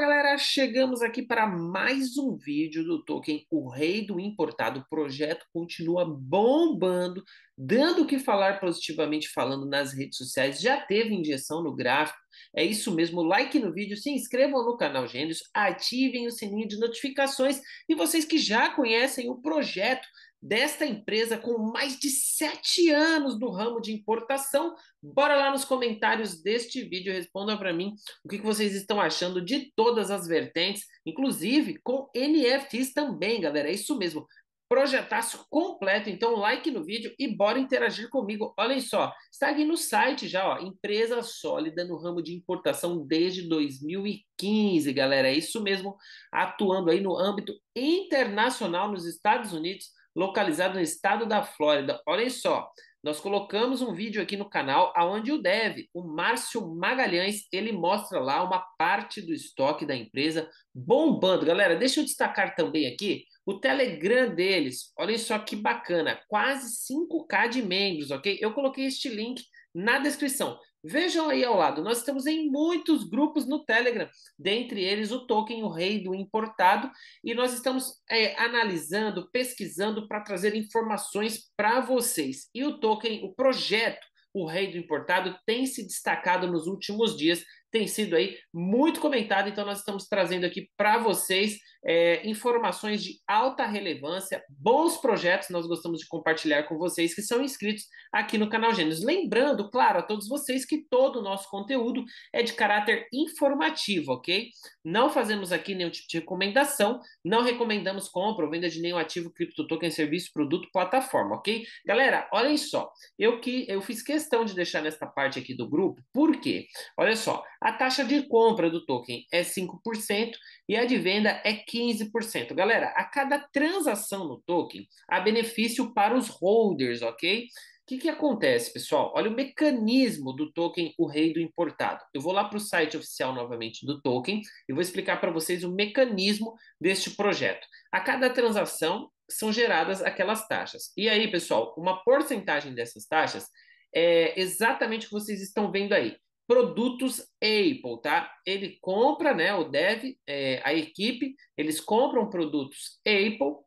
galera, chegamos aqui para mais um vídeo do Tolkien, o rei do importado. O projeto continua bombando, dando o que falar positivamente falando nas redes sociais. Já teve injeção no gráfico, é isso mesmo. Like no vídeo, se inscrevam no canal Gênios, ativem o sininho de notificações e vocês que já conhecem o projeto, desta empresa com mais de sete anos no ramo de importação. Bora lá nos comentários deste vídeo, responda para mim o que, vocês estão achando de todas as vertentes, inclusive com NFTs também, galera. É isso mesmo projetaço completo. Então, like no vídeo e bora interagir comigo. Olhem só, está aqui no site já, ó, empresa sólida no ramo de importação desde 2015, galera. É isso mesmo, atuando aí no âmbito internacional nos Estados Unidos, localizado no estado da Flórida. Olhem só, nós colocamos um vídeo aqui no canal aonde o Dev, o Márcio Magalhães, ele mostra lá uma parte do estoque da empresa bombando. Galera, deixa eu destacar também aqui o Telegram deles. Olhem só que bacana, quase 5k de membros, OK? Eu coloquei este link na descrição. Vejam aí ao lado, nós estamos em muitos grupos no Telegram, dentre eles o Token, o rei do importado, e nós estamos é, analisando, pesquisando para trazer informações para vocês. E o Token, o projeto, o rei do importado, tem se destacado nos últimos dias, tem sido aí muito comentado, então nós estamos trazendo aqui para vocês é, informações de alta relevância, bons projetos nós gostamos de compartilhar com vocês que são inscritos aqui no canal Gênesis. Lembrando, claro, a todos vocês que todo o nosso conteúdo é de caráter informativo, ok? Não fazemos aqui nenhum tipo de recomendação, não recomendamos compra ou venda de nenhum ativo, cripto, token, serviço, produto, plataforma, ok? Galera, olhem só, eu que eu fiz questão de deixar nesta parte aqui do grupo, por quê? Olha só, a taxa de compra do token é 5% e a de venda é 15%. Galera, a cada transação no token há benefício para os holders, ok? O que, que acontece, pessoal? Olha o mecanismo do token O Rei do Importado. Eu vou lá para o site oficial novamente do token e vou explicar para vocês o mecanismo deste projeto. A cada transação são geradas aquelas taxas. E aí, pessoal, uma porcentagem dessas taxas é exatamente o que vocês estão vendo aí produtos Apple, tá? Ele compra, né? O dev, é, a equipe, eles compram produtos Apple.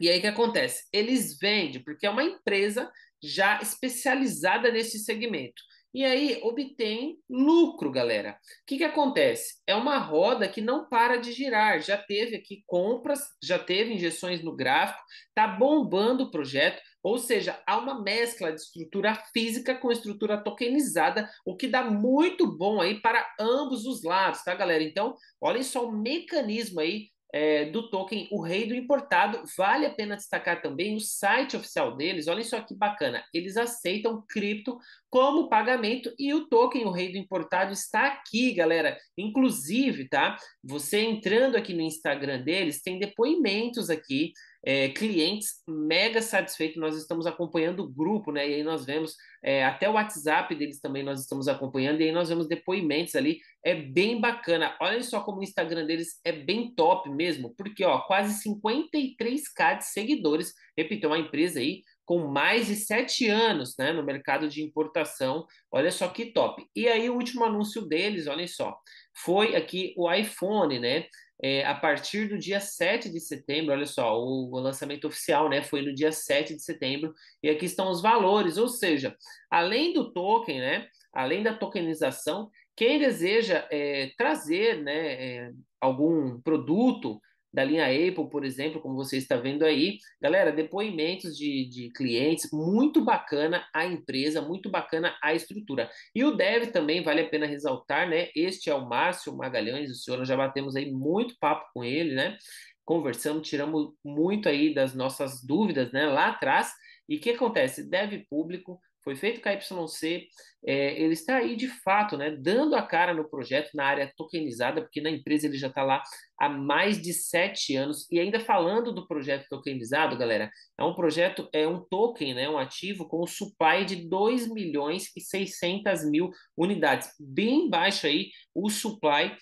E aí o que acontece? Eles vendem, porque é uma empresa já especializada nesse segmento e aí obtém lucro, galera. O que, que acontece? É uma roda que não para de girar. Já teve aqui compras, já teve injeções no gráfico, tá bombando o projeto. Ou seja, há uma mescla de estrutura física com estrutura tokenizada, o que dá muito bom aí para ambos os lados, tá, galera? Então, olhem só o mecanismo aí é, do token O Rei do Importado. Vale a pena destacar também o site oficial deles. Olha só que bacana. Eles aceitam cripto como pagamento e o token O Rei do Importado está aqui, galera. Inclusive, tá? Você entrando aqui no Instagram deles, tem depoimentos aqui é, clientes mega satisfeitos. Nós estamos acompanhando o grupo, né? E aí nós vemos é, até o WhatsApp deles também nós estamos acompanhando, e aí nós vemos depoimentos ali. É bem bacana. Olha só como o Instagram deles é bem top mesmo, porque ó, quase 53k de seguidores. Repito, é uma empresa aí com mais de sete anos né, no mercado de importação. Olha só que top. E aí, o último anúncio deles, olhem só, foi aqui o iPhone, né? é, a partir do dia 7 de setembro, olha só, o, o, lançamento oficial né, foi no dia 7 de setembro, e aqui estão os valores, ou seja, além do token, né, além da tokenização, quem deseja é, trazer né, é, algum produto da linha Apple, por exemplo, como você está vendo aí. Galera, depoimentos de, de clientes, muito bacana a empresa, muito bacana a estrutura. E o Dev também, vale a pena ressaltar, né? Este é o Márcio Magalhães, o senhor, nós já batemos aí muito papo com ele, né? Conversamos, tiramos muito aí das nossas dúvidas, né? Lá atrás. E o que acontece? Dev público foi feito o KYC, é, ele está aí de fato, né, dando a cara no projeto na área tokenizada, porque na empresa ele já está lá há mais de sete anos. E ainda falando do projeto tokenizado, galera, é um projeto, é um token, né, um ativo com um supply de 2 milhões e 600 mil unidades, bem baixo aí o supply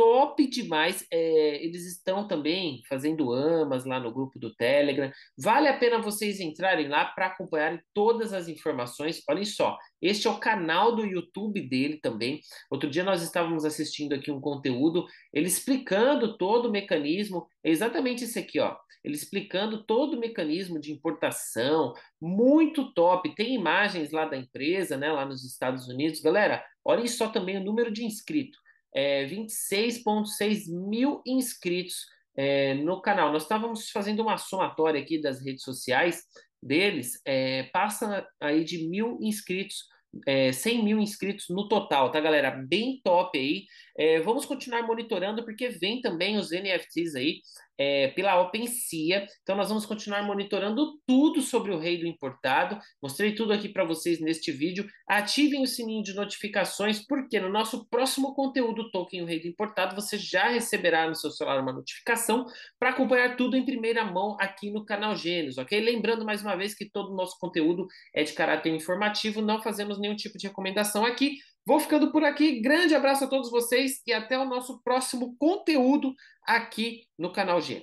top demais. É, eles estão também fazendo amas lá no grupo do Telegram. Vale a pena vocês entrarem lá para acompanharem todas as informações. Olhem só, este é o canal do YouTube dele também. Outro dia nós estávamos assistindo aqui um conteúdo, ele explicando todo o mecanismo, é exatamente isso aqui, ó. Ele explicando todo o mecanismo de importação, muito top. Tem imagens lá da empresa, né, lá nos Estados Unidos. Galera, olhem só também o número de inscritos é, 26,6 mil inscritos é, no canal. Nós estávamos fazendo uma somatória aqui das redes sociais deles, é, passa aí de mil inscritos, é, 100 mil inscritos no total, tá, galera? Bem top aí. É, vamos continuar monitorando, porque vem também os NFTs aí é, pela OpenSea. Então, nós vamos continuar monitorando tudo sobre o rei do importado. Mostrei tudo aqui para vocês neste vídeo. Ativem o sininho de notificações, porque no nosso próximo conteúdo Token o Rei do Importado, você já receberá no seu celular uma notificação para acompanhar tudo em primeira mão aqui no canal Gênesis, ok? Lembrando mais uma vez que todo o nosso conteúdo é de caráter informativo, não fazemos nenhum tipo de recomendação aqui, Vou ficando por aqui. Grande abraço a todos vocês e até o nosso próximo conteúdo aqui no canal G.